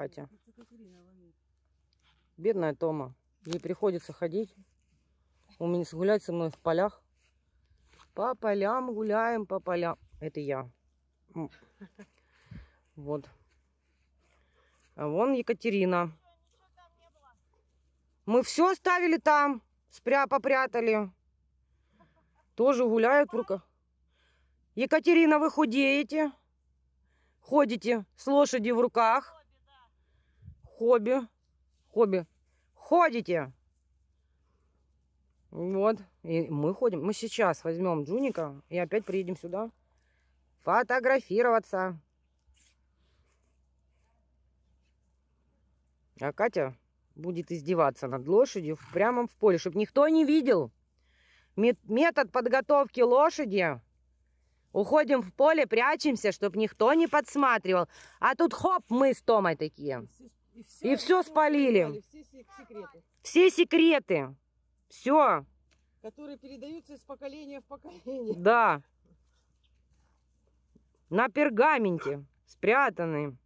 Катя. Бедная Тома. Ей приходится ходить. У меня гулять со мной в полях. По полям гуляем, по полям. Это я. Вот. А вон Екатерина. Мы все оставили там. Спря попрятали. Тоже гуляют в руках. Екатерина, вы худеете? Ходите с лошади в руках хобби. Хобби. Ходите! Вот. И мы ходим. Мы сейчас возьмем Джуника и опять приедем сюда фотографироваться. А Катя будет издеваться над лошадью прямо в поле, чтобы никто не видел. Метод подготовки лошади. Уходим в поле, прячемся, чтобы никто не подсматривал. А тут хоп, мы с Томой такие. И все, и все спалили. Все секреты. Все секреты. Все. Которые передаются из поколения в поколение. Да. На пергаменте спрятаны.